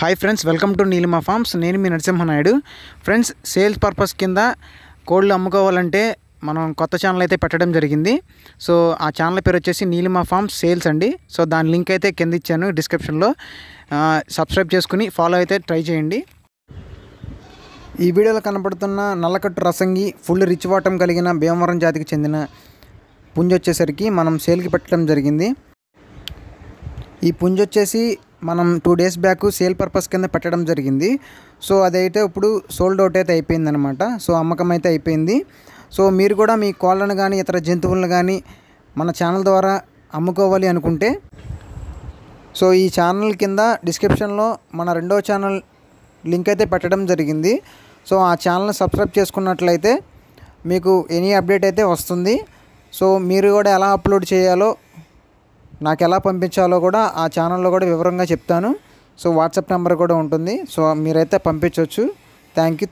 hi friends welcome to Neelima farms నేను మీ Narasimha Naidu friends sales purpose కింద కోళ్ళు అమ్ముకోవాలంటే మనం కొత్త ఛానల్ అయితే పెట్టడం జరిగింది సో ఆ ఛానల్ పేరు వచ్చేసి నీలిమా ఫార్మ్స్ సేల్స్ అండి సో దాని లింక్ అయితే కింద ఇచ్చాను డిస్క్రిప్షన్లో సబ్స్క్రైబ్ చేసుకుని ఫాలో అయితే ట్రై చేయండి ఈ వీడియోలో కనపడుతున్న నల్లకట్టు రసంగి ఫుల్ రిచ్ వాటం కలిగిన భీమవరం జాతికి చెందిన పుంజ వచ్చేసరికి మనం సేల్కి పెట్టడం జరిగింది ఈ పుంజ వచ్చేసి మనం two days back sale purpose కింద పెట్టడం జరిగింది సో అదైతే ఇప్పుడు సోల్డ్ అవుట్ అయితే అయిపోయింది అనమాట సో అమ్మకం అయితే అయిపోయింది సో మీరు కూడా మీ కోళ్ళను కానీ ఇతర జంతువులను కానీ మన ఛానల్ ద్వారా అమ్ముకోవాలి అనుకుంటే సో ఈ ఛానల్ కింద డిస్క్రిప్షన్లో మన రెండో ఛానల్ లింక్ అయితే పెట్టడం జరిగింది సో ఆ ఛానల్ని సబ్స్క్రైబ్ చేసుకున్నట్లయితే మీకు ఎనీ అప్డేట్ అయితే వస్తుంది సో మీరు కూడా ఎలా అప్లోడ్ చేయాలో నాకు ఎలా పంపించాలో కూడా ఆ ఛానల్లో కూడా వివరంగా చెప్తాను సో వాట్సాప్ నెంబర్ కూడా ఉంటుంది సో మీరైతే పంపించవచ్చు థ్యాంక్ యూ